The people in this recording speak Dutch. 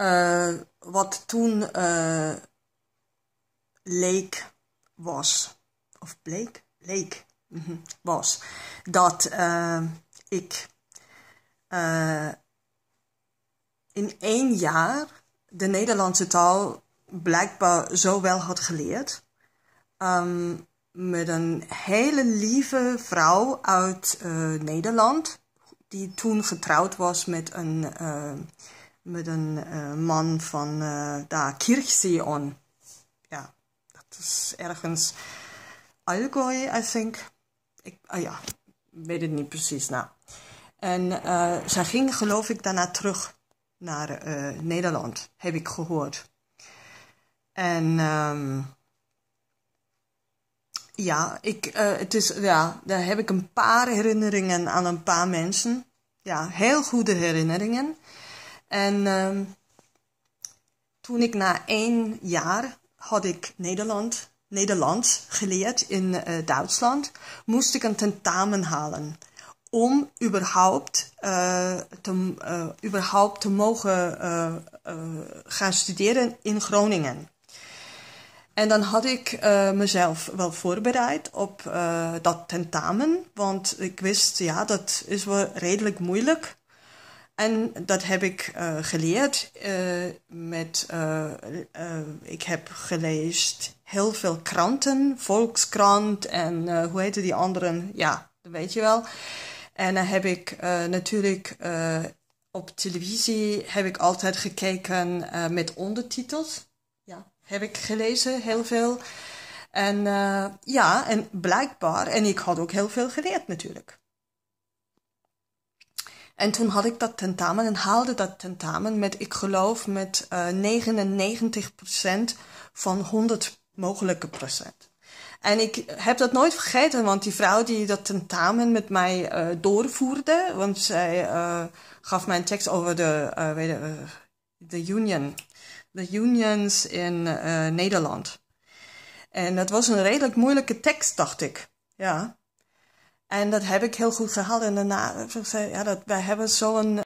Eh, wat toen eh, leek was, of bleek, leek mhm. was, dat eh, ik in één jaar de Nederlandse taal blijkbaar zo wel had geleerd. Ehm, met een hele lieve vrouw uit Nederland, die toen getrouwd was met een met een eh, man van uh, daar, Kirchseon. Ja, dat is ergens Allgäu, I think. Ik, ah ja, weet het niet precies. Nou. En uh, zij ging, geloof ik, daarna terug naar Nederland, heb ik gehoord. En um, ja, ik, het is, ja, daar heb ik een paar herinneringen aan een paar mensen. Ja, heel goede herinneringen. En ehm, toen ik na één jaar had ik Nederland, Nederlands geleerd in eh, Duitsland, moest ik een tentamen halen om überhaupt, eh, te, eh, überhaupt te mogen gaan studeren in Groningen. En dan had ik mezelf wel voorbereid op dat tentamen. Want ik wist, ja, dat is wel redelijk moeilijk. En dat heb ik eh, geleerd eh, met, eh, ik heb gelezen heel veel kranten, Volkskrant en hoe heette die anderen? Ja, dat weet je wel. En dan heb ik natuurlijk op televisie heb ik altijd gekeken met ondertitels. Ja, heb ik gelezen heel veel. En ja, en blijkbaar, en ik had ook heel veel geleerd natuurlijk. En toen had ik dat tentamen en haalde dat tentamen met, ik geloof, met 99% eh, van 100 mogelijke procent. En ik heb dat nooit vergeten, want die vrouw die dat tentamen met mij eh, doorvoerde, want zij eh, gaf mij een tekst over de, weet de union, de unions in Nederland. En dat was een redelijk moeilijke tekst, dacht ik. Ja. En dat heb ik heel goed gehad. En daarna, eh, ja, dat, wij hebben zo'n